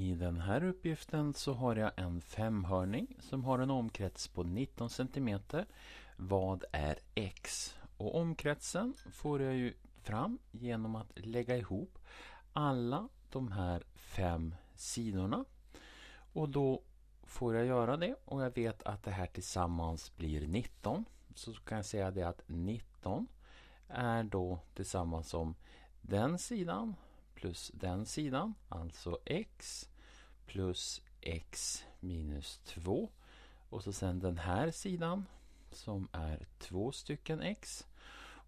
I den här uppgiften så har jag en femhörning som har en omkrets på 19 cm. Vad är x? Och omkretsen får jag ju fram genom att lägga ihop alla de här fem sidorna. Och då får jag göra det och jag vet att det här tillsammans blir 19. Så kan jag säga det att 19 är då tillsammans som den sidan plus den sidan, alltså x plus x minus 2. Och så sen den här sidan som är två stycken x.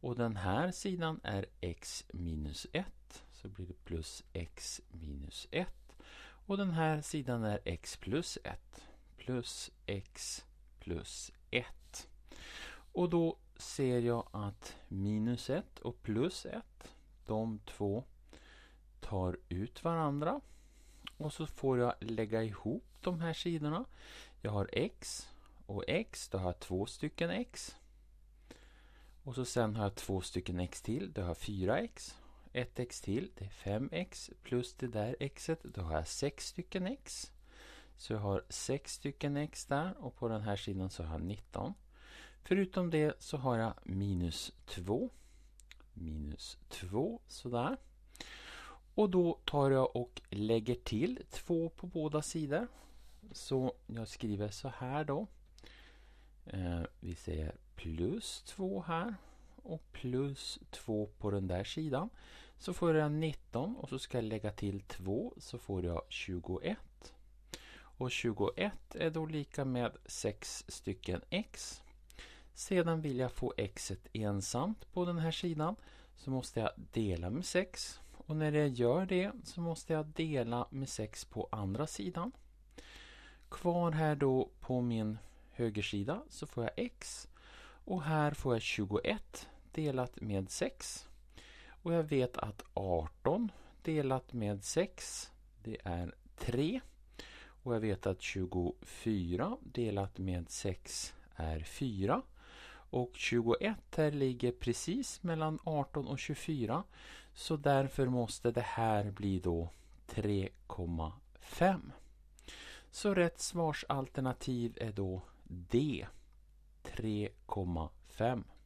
Och den här sidan är x minus 1. Så blir det plus x minus 1. Och den här sidan är x plus 1. Plus x plus 1. Och då ser jag att minus 1 och plus 1, de två tar ut varandra. Och så får jag lägga ihop de här sidorna. Jag har x och x, då har jag två stycken x. Och så sen har jag två stycken x till, då har jag fyra x Ett x till, det är 5x. Plus det där xet, då har jag 6 stycken x. Så jag har 6 stycken x där och på den här sidan så har jag 19. Förutom det så har jag minus 2. Minus 2, sådär. Och då tar jag och lägger till två på båda sidor. Så jag skriver så här då. Eh, vi säger plus 2 här och plus 2 på den där sidan. Så får jag 19 och så ska jag lägga till 2 så får jag 21. Och 21 är då lika med 6 stycken x. Sedan vill jag få x ensamt på den här sidan så måste jag dela med 6. Och när jag gör det så måste jag dela med 6 på andra sidan. Kvar här då på min högersida så får jag x och här får jag 21 delat med 6. Och jag vet att 18 delat med 6 det är 3. Och jag vet att 24 delat med 6 är 4. Och 21 här ligger precis mellan 18 och 24. Så därför måste det här bli då 3,5. Så rätt svarsalternativ är då D. 3,5.